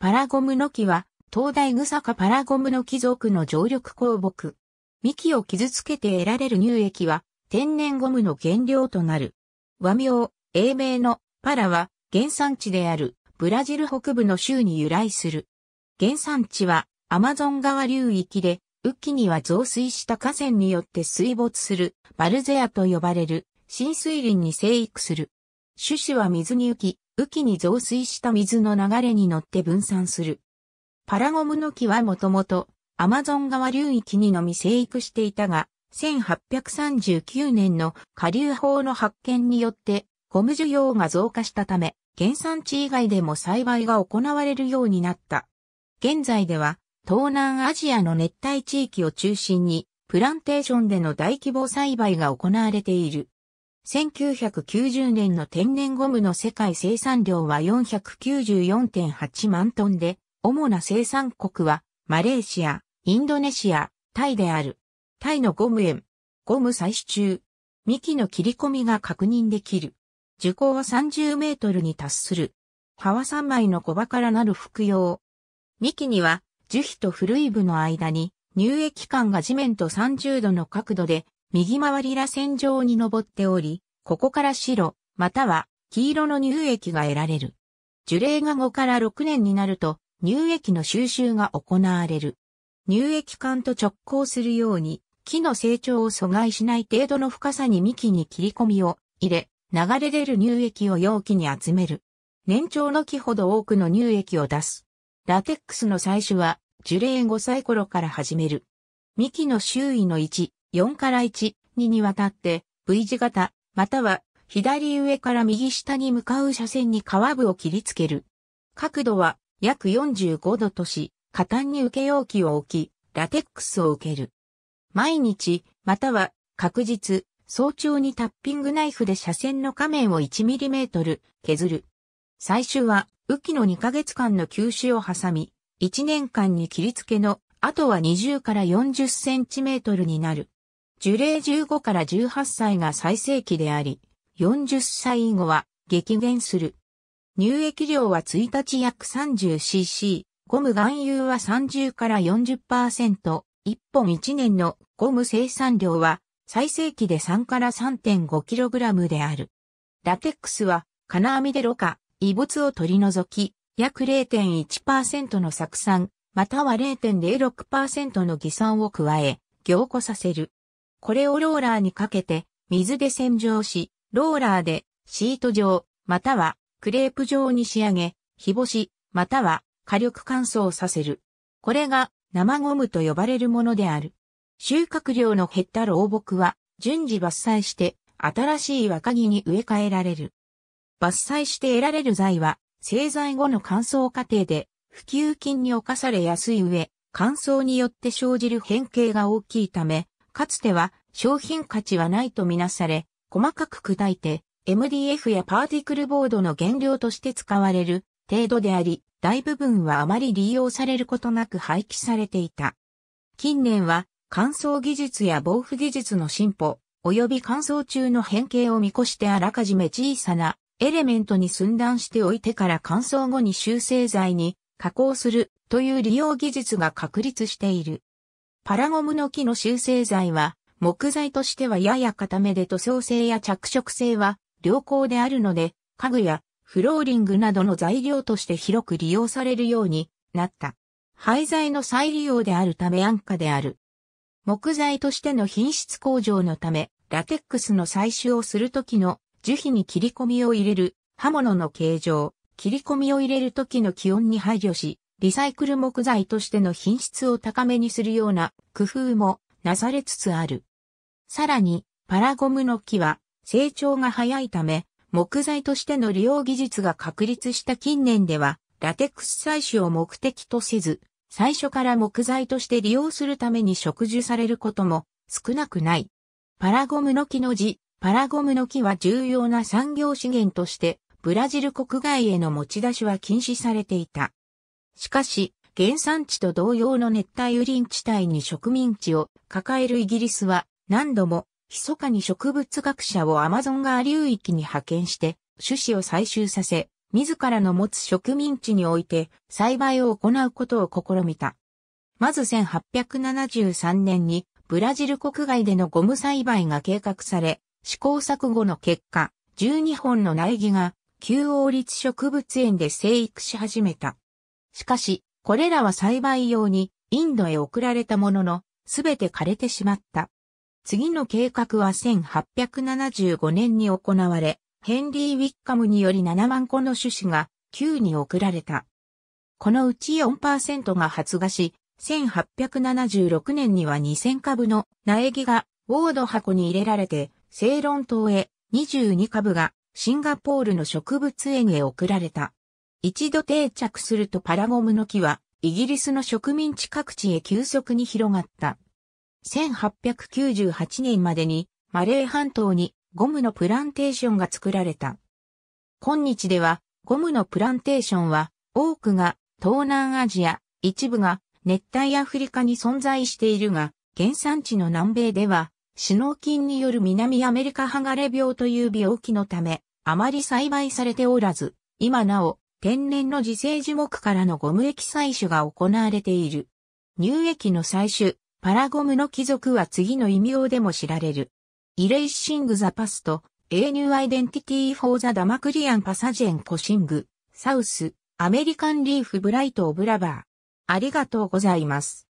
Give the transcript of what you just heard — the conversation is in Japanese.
パラゴムの木は、東大草かパラゴムの貴族の常緑鉱木。幹を傷つけて得られる乳液は、天然ゴムの原料となる。和名、英名のパラは、原産地である、ブラジル北部の州に由来する。原産地は、アマゾン川流域で、雨季には増水した河川によって水没する、バルゼアと呼ばれる、浸水林に生育する。種子は水に浮き、雨季に増水した水の流れに乗って分散する。パラゴムの木はもともとアマゾン川流域にのみ生育していたが、1839年の下流法の発見によってゴム需要が増加したため、原産地以外でも栽培が行われるようになった。現在では東南アジアの熱帯地域を中心にプランテーションでの大規模栽培が行われている。1990年の天然ゴムの世界生産量は494.8万トンで、主な生産国はマレーシア、インドネシア、タイである。タイのゴム園、ゴム採取中、幹の切り込みが確認できる。樹高は30メートルに達する。葉は3枚の小葉からなる服用。幹には樹皮と古い部の間に乳液管が地面と30度の角度で右回りら線上に登っており、ここから白、または黄色の乳液が得られる。樹齢が5から6年になると、乳液の収集が行われる。乳液管と直行するように、木の成長を阻害しない程度の深さに幹に切り込みを入れ、流れ出る乳液を容器に集める。年長の木ほど多くの乳液を出す。ラテックスの採取は、樹齢5歳頃から始める。幹の周囲の1、4から1、2にわたって V 字型、または左上から右下に向かう車線に革部を切りつける。角度は約45度とし、下端に受け容器を置き、ラテックスを受ける。毎日、または確実、早朝にタッピングナイフで車線の仮面を 1mm 削る。最終は、雨季の2ヶ月間の休止を挟み、1年間に切り付けの、あとは20から40センチメートルになる。樹齢15から18歳が最盛期であり、40歳以後は激減する。乳液量は1日約 30cc、ゴム含有は30から40%、1本1年のゴム生産量は最盛期で3から 3.5kg である。ラテックスは金網でろ過、異物を取り除き、約0.1%の酢酸、または0.06%の偽酸を加え、凝固させる。これをローラーにかけて、水で洗浄し、ローラーでシート状、またはクレープ状に仕上げ、日干し、または火力乾燥させる。これが生ゴムと呼ばれるものである。収穫量の減った老木は順次伐採して新しい若木に植え替えられる。伐採して得られる材は製材後の乾燥過程で普及菌に侵されやすい上、乾燥によって生じる変形が大きいため、かつては商品価値はないとみなされ、細かく砕いて MDF やパーティクルボードの原料として使われる程度であり、大部分はあまり利用されることなく廃棄されていた。近年は乾燥技術や防腐技術の進歩、及び乾燥中の変形を見越してあらかじめ小さなエレメントに寸断しておいてから乾燥後に修正剤に加工するという利用技術が確立している。パラゴムの木の修正剤は、木材としてはやや固めで塗装性や着色性は良好であるので、家具やフローリングなどの材料として広く利用されるようになった。廃材の再利用であるため安価である。木材としての品質向上のため、ラテックスの採取をするときの樹皮に切り込みを入れる刃物の形状、切り込みを入れるときの気温に配慮し、リサイクル木材としての品質を高めにするような工夫もなされつつある。さらに、パラゴムの木は成長が早いため、木材としての利用技術が確立した近年では、ラテックス採取を目的とせず、最初から木材として利用するために植樹されることも少なくない。パラゴムの木の字、パラゴムの木は重要な産業資源として、ブラジル国外への持ち出しは禁止されていた。しかし、原産地と同様の熱帯雨林地帯に植民地を抱えるイギリスは何度も密かに植物学者をアマゾン川流域に派遣して種子を採集させ、自らの持つ植民地において栽培を行うことを試みた。まず1873年にブラジル国外でのゴム栽培が計画され、試行錯誤の結果、12本の苗木が旧王立植物園で生育し始めた。しかし、これらは栽培用にインドへ送られたものの、すべて枯れてしまった。次の計画は1875年に行われ、ヘンリー・ウィッカムにより7万個の種子が9に送られた。このうち4%が発芽し、1876年には2000株の苗木がウォード箱に入れられて、セイロン島へ22株がシンガポールの植物園へ送られた。一度定着するとパラゴムの木は、イギリスの植民地各地へ急速に広がった。1898年までに、マレー半島にゴムのプランテーションが作られた。今日では、ゴムのプランテーションは、多くが東南アジア、一部が熱帯アフリカに存在しているが、原産地の南米では、シノーンによる南アメリカハガレ病という病気のため、あまり栽培されておらず、今なお、天然の自生樹木からのゴム液採取が行われている。乳液の採取、パラゴムの貴族は次の異名でも知られる。イレイシング・ザ・パスト、A ニュアイデンティティ・フォー・ザ・ダマクリアン・パサジェン・コシング、サウス、アメリカン・リーフ・ブライト・オブ・ラバー。ありがとうございます。